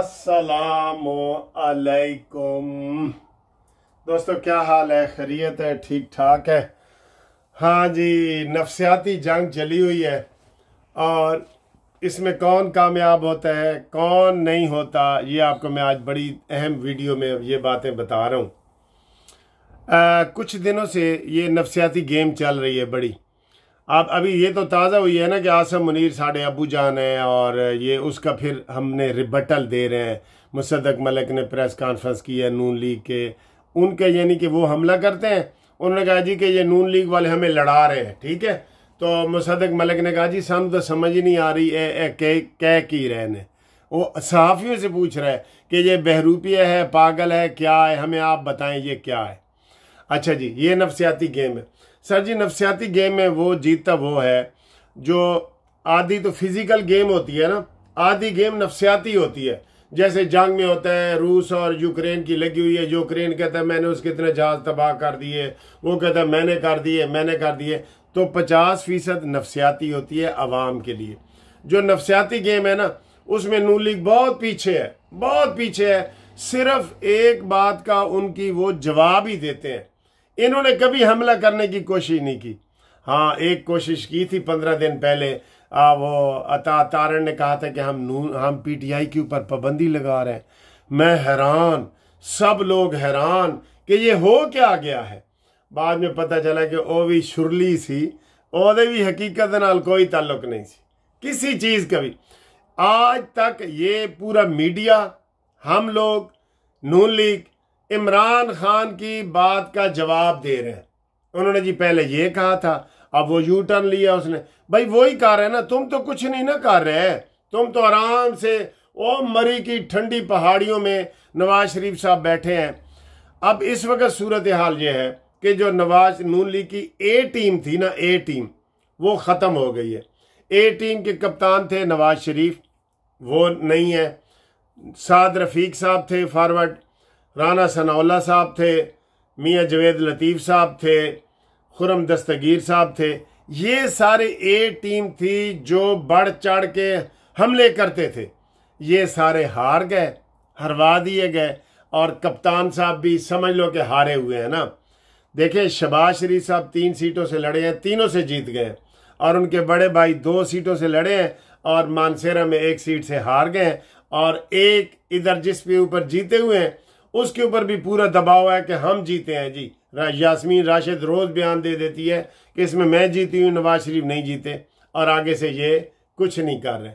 असलकुम दोस्तों क्या हाल है खैरियत है ठीक ठाक है हाँ जी नफसियाती जंग चली हुई है और इसमें कौन कामयाब होता है कौन नहीं होता ये आपको मैं आज बड़ी अहम वीडियो में ये बातें बता रहा हूँ कुछ दिनों से ये नफसियाती गेम चल रही है बड़ी अब अभी ये तो ताज़ा हुई है ना कि आसम मुनीर साढ़े अबू जान हैं और ये उसका फिर हमने रिबटल दे रहे हैं मुसदक मलिक ने प्रेस कॉन्फ्रेंस की है नून लीग के उनके यानी कि वो हमला करते हैं उन्होंने कहा जी कि ये नून लीग वाले हमें लड़ा रहे हैं ठीक है तो मुसदक मलिक ने कहा जी सानू तो समझ ही नहीं आ रही है ए, कै की रहे ने वो सहाफ़ियों से पूछ रहे हैं कि ये बहरूपिया है पागल है क्या है हमें आप बताएं ये क्या है अच्छा जी ये नफसियाती गेम है सर जी नफसियाती गेम में वो जीतता वो है जो आधी तो फिजिकल गेम होती है ना आधी गेम नफसियाती होती है जैसे जंग में होता है रूस और यूक्रेन की लगी हुई है यूक्रेन कहता है मैंने उसके इतने जहाज तबाह कर दिए वो कहता है मैंने कर दिए मैंने कर दिए तो पचास फीसद नफसियाती होती है आवाम के लिए जो नफसियाती गेम है ना उसमें नू लीग बहुत पीछे है बहुत पीछे है सिर्फ एक बात का उनकी वो जवाब ही देते हैं इन्होंने कभी हमला करने की कोशिश नहीं की हाँ एक कोशिश की थी पंद्रह दिन पहले आ, वो अता तारण ने कहा था कि हम नू हम पीटीआई के ऊपर पाबंदी लगा रहे हैं मैं हैरान सब लोग हैरान कि ये हो क्या गया है बाद में पता चला कि वह भी शुरली सी और भी हकीकत नाल कोई ताल्लुक नहीं सी किसी चीज़ का भी आज तक ये पूरा मीडिया हम लोग नून लीग इमरान खान की बात का जवाब दे रहे हैं उन्होंने जी पहले ये कहा था अब वो यू टर्न लिया उसने भाई वही कर रहे हैं ना तुम तो कुछ नहीं ना कर रहे तुम तो आराम से ओ मरी की ठंडी पहाड़ियों में नवाज शरीफ साहब बैठे हैं अब इस वक्त सूरत हाल ये है कि जो नवाज नून लीग की ए टीम थी ना ए टीम वो ख़त्म हो गई है ए टीम के कप्तान थे नवाज शरीफ वो नहीं है साद रफीक साहब थे फॉरवर्ड राना सनाउल्ला साहब थे मियाँ जवेद लतीफ़ साहब थे खुरम दस्तगीर साहब थे ये सारे ए टीम थी जो बढ़ चढ़ के हमले करते थे ये सारे हार गए हरवा दिए गए और कप्तान साहब भी समझ लो कि हारे हुए हैं ना देखें शबाज शरीफ साहब तीन सीटों से लड़े हैं तीनों से जीत गए और उनके बड़े भाई दो सीटों से लड़े हैं और मानसेरा में एक सीट से हार गए हैं और एक इधर जिस पे ऊपर जीते हुए हैं उसके ऊपर भी पूरा दबाव है कि हम जीते हैं जी यासमीन राशिद रोज बयान दे देती है कि इसमें मैं जीती हूँ नवाज शरीफ नहीं जीते और आगे से ये कुछ नहीं कर रहे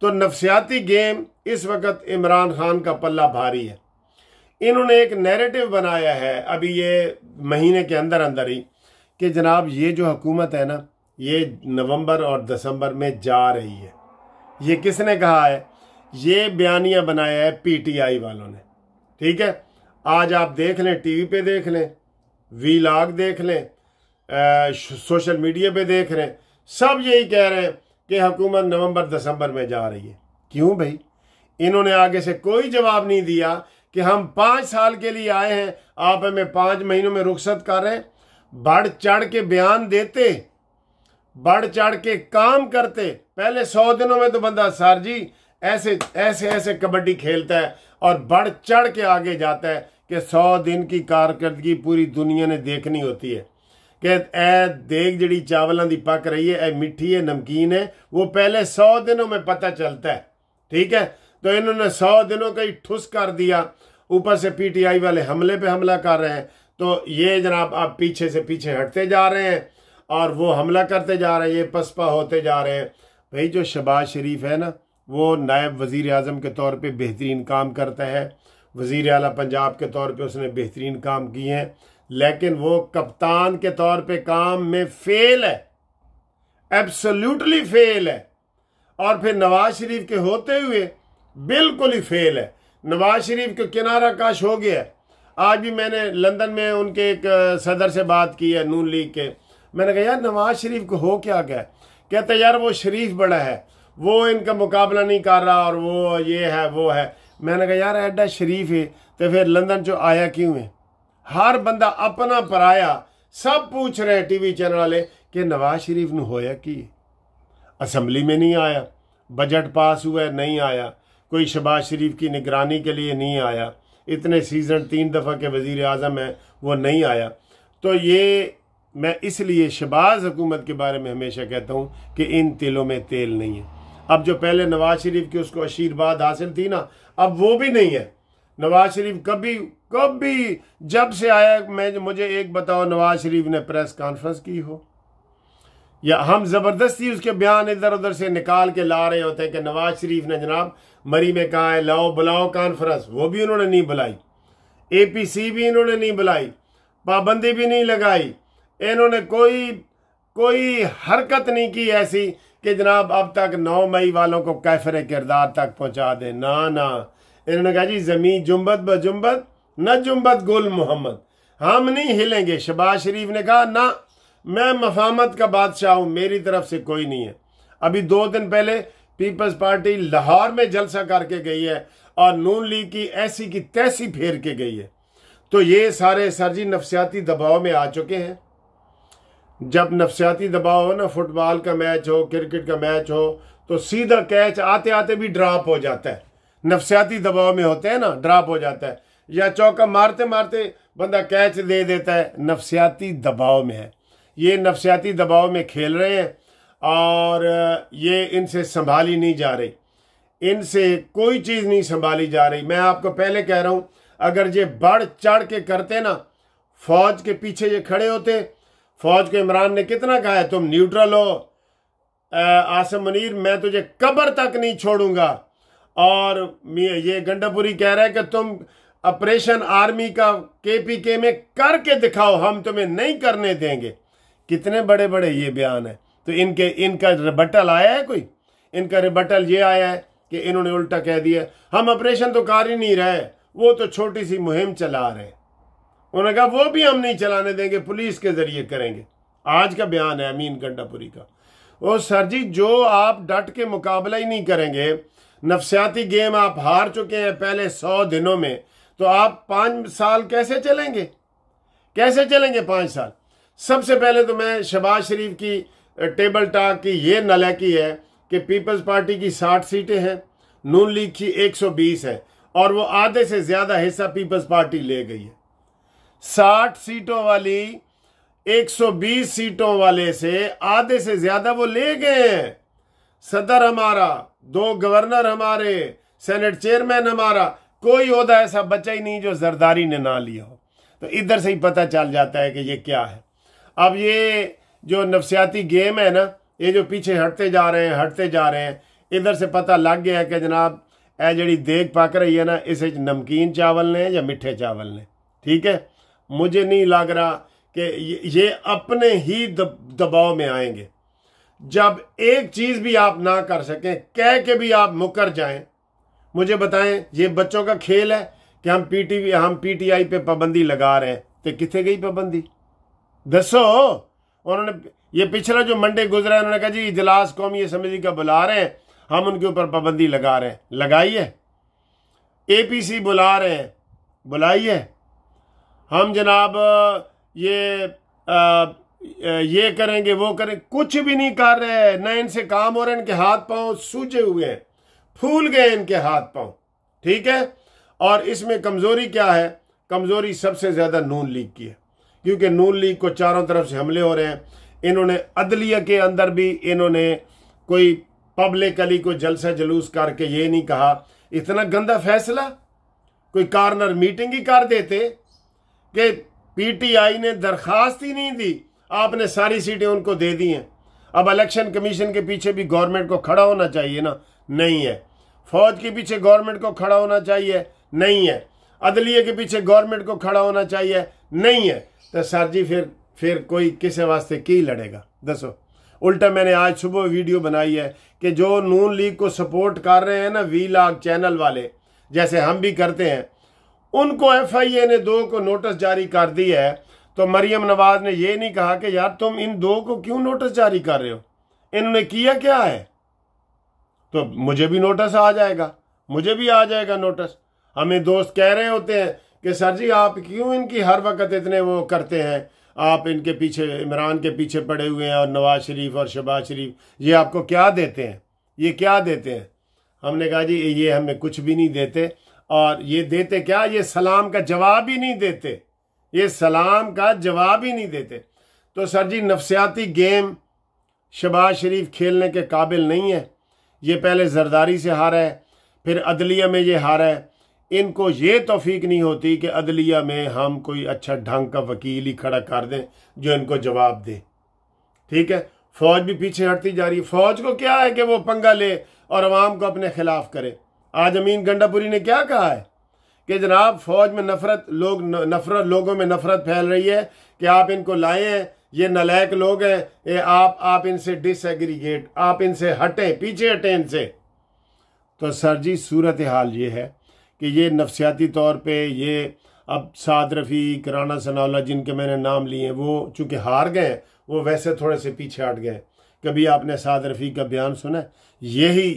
तो नफसियाती गेम इस वक्त इमरान खान का पल्ला भारी है इन्होंने एक नैरेटिव बनाया है अभी ये महीने के अंदर अंदर ही कि जनाब ये जो हुकूमत है ना ये नवंबर और दिसंबर में जा रही है ये किसने कहा है ये बयानिया बनाया है पीटीआई वालों ने ठीक है आज आप देख लें टीवी पे देख लें वी लाग देख लें सोशल मीडिया पे देख रहे हैं सब यही कह रहे हैं कि हुकूमत नवंबर दिसंबर में जा रही है क्यों भाई इन्होंने आगे से कोई जवाब नहीं दिया कि हम पाँच साल के लिए आए हैं आप हमें पाँच महीनों में रुख्सत कर रहे हैं बढ़ चढ़ के बयान देते बढ़ चढ़ के काम करते पहले सौ दिनों में तो बंदा सर जी ऐसे ऐसे ऐसे कबड्डी खेलता है और बढ़ चढ़ के आगे जाता है कि सौ दिन की कारकर्दगी पूरी दुनिया ने देखनी होती है कि ਇਹ देख जड़ी ਚਾਵਲਾਂ की पक रही है ਇਹ मिठी है नमकीन है वो पहले सौ दिनों में पता चलता है ठीक है तो इन्होंने सौ दिनों का ही ठुस कर दिया ऊपर से पीटीआई वाले हमले पे हमला कर रहे हैं तो ये जनाब आप पीछे से पीछे हटते जा रहे हैं और वो हमला करते जा रहे हैं ये पसपा होते जा रहे हैं भाई जो शबाज शरीफ है ना वो नायब वज़ी अजम के तौर पर बेहतरीन काम करता है वज़ी अला पंजाब के तौर पर उसने बेहतरीन काम किए हैं लेकिन वो कप्तान के तौर पर काम में फेल है एब्सोल्यूटली फेल है और फिर नवाज शरीफ के होते हुए बिल्कुल ही फेल है नवाज शरीफ के किनारा काश हो गया है आज भी मैंने लंदन में उनके एक सदर से बात की है नून लीग के मैंने कहा यार नवाज शरीफ को हो क्या क्या कहते यार वो शरीफ बड़ा है वो इनका मुकाबला नहीं कर रहा और वो ये है वो है मैंने कहा यार एडा शरीफ है तो फिर लंदन चो आया क्यों है हर बंदा अपना पराया सब पूछ रहे हैं वी चैनल वाले कि नवाज शरीफ न होया कि असम्बली में नहीं आया बजट पास हुआ नहीं आया कोई शबाज शरीफ की निगरानी के लिए नहीं आया इतने सीज़न तीन दफ़ा के वज़ी अजम हैं वो नहीं आया तो ये मैं इसलिए शबाज हुकूमत के बारे में हमेशा कहता हूँ कि इन तिलों में तेल नहीं है अब जो पहले नवाज शरीफ की उसको आशीर्वाद हासिल थी ना अब वो भी नहीं है नवाज शरीफ कभी कभी जब से आया मैं मुझे एक बताओ नवाज शरीफ ने प्रेस कॉन्फ्रेंस की हो या हम ज़बरदस्ती उसके बयान इधर उधर से निकाल के ला रहे होते हैं कि नवाज शरीफ ने जनाब मरी में कहा है लाओ बुलाओ कॉन्फ्रेंस वो भी उन्होंने नहीं बुलाई एपीसी भी इन्होंने नहीं बुलाई पाबंदी भी नहीं लगाई इन्होंने कोई कोई हरकत नहीं की ऐसी कि जनाब अब तक नौ मई वालों को कैफरे किरदार तक पहुंचा दे ना ना इन्होंने कहा जी जमीन जुम्बत ब जुम्बत न जुम्बत गुल मोहम्मद हम नहीं हिलेंगे शबाज शरीफ ने कहा ना मैं मफामत का बादशाह हूं मेरी तरफ से कोई नहीं है अभी दो दिन पहले पीपल्स पार्टी लाहौर में जलसा करके गई है और नून लीग की ऐसी की तैसी फेर के गई है तो ये सारे सर जी नफसियाती दबाव में आ चुके हैं जब नफसियाती दबाव हो ना फुटबॉल का मैच हो क्रिकेट का मैच हो तो सीधा कैच आते आते भी ड्राप हो जाता है नफसियाती दबाव में होते हैं ना ड्राप हो जाता है या चौका मारते मारते बंदा कैच दे देता है नफसियाती दबाव में है ये नफसियाती दबाव में खेल रहे हैं और ये इनसे संभाली नहीं जा रही इनसे कोई चीज़ नहीं संभाली जा रही मैं आपको पहले कह रहा हूँ अगर ये बढ़ चढ़ के करते ना फौज के पीछे ये खड़े होते फौज को इमरान ने कितना कहा है तुम न्यूट्रल हो आसम मनीर मैं तुझे कब्र तक नहीं छोड़ूंगा और ये गंडापुरी कह रहा है कि तुम ऑपरेशन आर्मी का केपीके में करके दिखाओ हम तुम्हें नहीं करने देंगे कितने बड़े बड़े ये बयान है तो इनके इनका रिबटल आया है कोई इनका रिबटल ये आया है कि इन्होंने उल्टा कह दिया हम ऑपरेशन तो कर ही नहीं रहे वो तो छोटी सी मुहिम चला रहे उन्होंने कहा वो भी हम नहीं चलाने देंगे पुलिस के जरिए करेंगे आज का बयान है अमीन गंडापुरी का ओ सर जी जो आप डट के मुकाबला ही नहीं करेंगे नफसियाती गेम आप हार चुके हैं पहले सौ दिनों में तो आप पांच साल कैसे चलेंगे कैसे चलेंगे पांच साल सबसे पहले तो मैं शबाज शरीफ की टेबल टाक की ये नलैकी है कि पीपल्स पार्टी की साठ सीटें हैं नून लीग की एक सौ बीस है और वो आधे से ज़्यादा हिस्सा पीपल्स पार्टी ले गई है साठ सीटों वाली 120 सीटों वाले से आधे से ज्यादा वो ले गए हैं सदर हमारा दो गवर्नर हमारे सेनेट चेयरमैन हमारा कोई अहदा ऐसा बचा ही नहीं जो जरदारी ने ना लिया हो तो इधर से ही पता चल जाता है कि ये क्या है अब ये जो नफसियाती गेम है ना ये जो पीछे हटते जा रहे हैं हटते जा रहे हैं इधर से पता लग गया है कि जनाब ए जड़ी देख पक रही है ना इस नमकीन चावल ने या मिठे चावल ने ठीक है मुझे नहीं लग रहा कि ये अपने ही दबाव में आएंगे जब एक चीज़ भी आप ना कर सकें कह के भी आप मुकर जाएं मुझे बताएं ये बच्चों का खेल है कि हम पीटी हम पीटीआई पे पाबंदी लगा रहे हैं तो कितने गई पाबंदी दसो उन्होंने ये पिछला जो मंडे गुजरा है उन्होंने कहा जी इजलास कौमी असम्बली का बुला रहे हैं हम उनके ऊपर पाबंदी लगा रहे हैं लगाइए एपीसी बुला रहे हैं बुलाइए हम जनाब ये आ, ये करेंगे वो करें कुछ भी नहीं कर रहे न इनसे काम हो रहे इनके हाथ पांव सूजे हुए हैं फूल गए इनके हाथ पांव ठीक है और इसमें कमजोरी क्या है कमजोरी सबसे ज्यादा नून लीग की है क्योंकि नून लीग को चारों तरफ से हमले हो रहे हैं इन्होंने अदलिया के अंदर भी इन्होंने कोई पब्लिकली को जलसा जलूस करके ये नहीं कहा इतना गंदा फैसला कोई कार्नर मीटिंग ही कर देते कि पीटीआई ने दरखास्त ही नहीं दी आपने सारी सीटें उनको दे दी हैं अब इलेक्शन कमीशन के पीछे भी गवर्नमेंट को खड़ा होना चाहिए ना नहीं है फौज के पीछे गवर्नमेंट को खड़ा होना चाहिए नहीं है अदलिए के पीछे गवर्नमेंट को खड़ा होना चाहिए नहीं है तो सर जी फिर फिर कोई किसे वास्ते की लड़ेगा दसो उल्टा मैंने आज सुबह वीडियो बनाई है कि जो नून लीग को सपोर्ट कर रहे हैं ना वी लाग चैनल वाले जैसे हम भी करते हैं उनको एफआईए ने दो को नोटिस जारी कर दी है तो मरियम नवाज ने यह नहीं कहा कि यार तुम इन दो को क्यों नोटिस जारी कर रहे हो इन्होंने किया क्या है तो मुझे भी नोटिस आ जाएगा मुझे भी आ जाएगा नोटिस हमें दोस्त कह रहे होते हैं कि सर जी आप क्यों इनकी हर वक्त इतने वो करते हैं आप इनके पीछे इमरान के पीछे पड़े हुए हैं और नवाज शरीफ और शहबाज शरीफ ये आपको क्या देते हैं ये क्या देते हैं हमने कहा जी ये हमें कुछ भी नहीं देते और ये देते क्या ये सलाम का जवाब ही नहीं देते ये सलाम का जवाब ही नहीं देते तो सर जी नफसियाती गेम शबाज शरीफ खेलने के काबिल नहीं है ये पहले जरदारी से हारा है फिर अदलिया में ये हारा है इनको ये तोफीक नहीं होती कि अदलिया में हम कोई अच्छा ढंग का वकील ही खड़ा कर दें जो इनको जवाब दे ठीक है फौज भी पीछे हटती जा रही है फौज को क्या है कि वो पंगा ले और आवाम को अपने खिलाफ करे आज अमीन गंडापुरी ने क्या कहा है कि जनाब फौज में नफरत लोग नफरत लोगों में नफरत फैल रही है कि आप इनको लाए हैं ये नलायक लोग हैं ये आप आप इनसे डिसएग्रीगेट आप इनसे हटें पीछे हटें इनसे तो सर जी सूरत हाल ये है कि ये नफसियाती तौर पे ये अब साद रफ़ी कराना सनाउला जिनके मैंने नाम लिए वो चूँकि हार गए वो वैसे थोड़े से पीछे हट गए कभी आपने साद रफ़ी का बयान सुना यही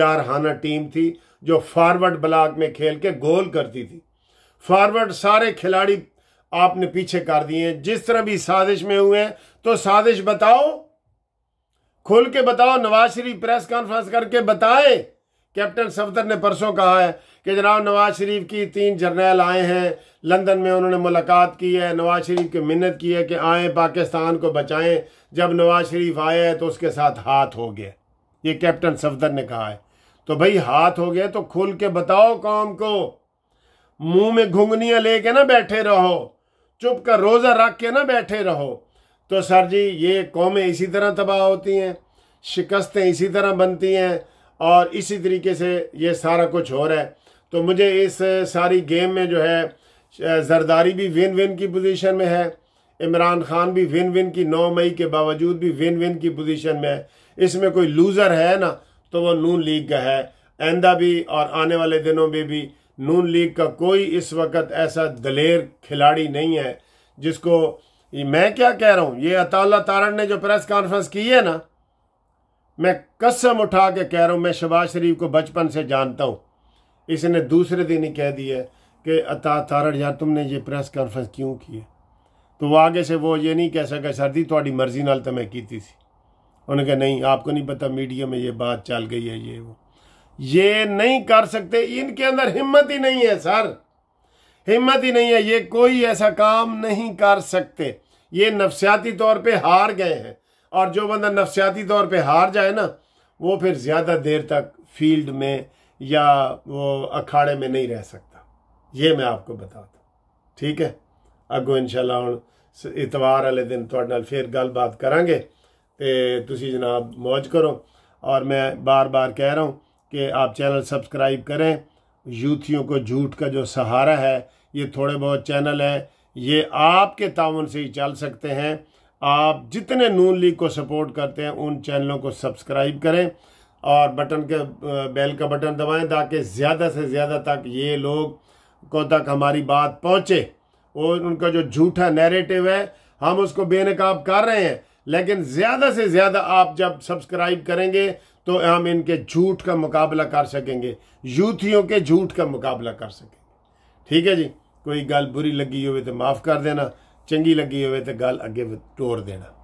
जारहाना टीम थी जो फॉरवर्ड ब्लॉक में खेल के गोल करती थी फॉरवर्ड सारे खिलाड़ी आपने पीछे कर दिए जिस तरह भी साजिश में हुए तो साजिश बताओ खोल के बताओ नवाज शरीफ प्रेस कॉन्फ्रेंस करके बताए कैप्टन सफदर ने परसों कहा है कि जनाब नवाज शरीफ की तीन जर्नैल आए हैं लंदन में उन्होंने मुलाकात की है नवाज शरीफ की मिन्नत की है कि आए पाकिस्तान को बचाएं जब नवाज शरीफ आए हैं तो उसके साथ हाथ हो गया ये कैप्टन सफदर ने कहा है तो भाई हाथ हो गया तो खुल के बताओ कौम को मुंह में घुंगनियां लेके ना बैठे रहो चुप कर रोजा रख के ना बैठे रहो तो सर जी ये कौमें इसी तरह तबाह होती हैं शिकस्तें इसी तरह बनती हैं और इसी तरीके से ये सारा कुछ हो रहा है तो मुझे इस सारी गेम में जो है जरदारी भी विन विन की पोजीशन में है इमरान खान भी विन विन की नौ मई के बावजूद भी विन विन की पोजीशन में है इसमें कोई लूज़र है ना तो वो नून लीग का है आंदा भी और आने वाले दिनों में भी नून लीग का कोई इस वक्त ऐसा दलेर खिलाड़ी नहीं है जिसको मैं क्या कह रहा हूं ये अताल्ला तारण ने जो प्रेस कॉन्फ्रेंस की है ना मैं कसम उठा के कह रहा हूं मैं शबाज शरीफ को बचपन से जानता हूं इसने दूसरे दिन ही कह दिया कि अता तारण यार तुमने ये प्रेस कॉन्फ्रेंस क्यों की है तो वो आगे से वो ये नहीं कह सका सर्दी थोड़ी मर्जी नाल तो मैं की थी उन्होंने कहा नहीं आपको नहीं पता मीडिया में ये बात चल गई है ये वो ये नहीं कर सकते इनके अंदर हिम्मत ही नहीं है सर हिम्मत ही नहीं है ये कोई ऐसा काम नहीं कर सकते ये नफसियाती तौर पे हार गए हैं और जो बंदा नफसियाती तौर पे हार जाए ना वो फिर ज़्यादा देर तक फील्ड में या वो अखाड़े में नहीं रह सकता ये मैं आपको बताता ठीक है अगो इन हुन इतवार वाले दिन थोड़े फिर गलबात करा तो जनाब मौज करो और मैं बार बार कह रहा हूँ कि आप चैनल सब्सक्राइब करें यूथियों को झूठ का जो सहारा है ये थोड़े बहुत चैनल हैं ये आपके तावन से ही चल सकते हैं आप जितने नून लीग को सपोर्ट करते हैं उन चैनलों को सब्सक्राइब करें और बटन के बेल का बटन दबाएं ताकि ज़्यादा से ज़्यादा तक ये लोग को तक हमारी बात पहुँचे और उनका जो झूठा नैरेटिव है हम उसको बेनकाब कर रहे हैं लेकिन ज़्यादा से ज़्यादा आप जब सब्सक्राइब करेंगे तो हम इनके झूठ का मुकाबला कर सकेंगे यूथियों के झूठ का मुकाबला कर सकेंगे ठीक है जी कोई गल बुरी लगी हो तो माफ़ कर देना चंगी लगी हो तो गल अगे टोर देना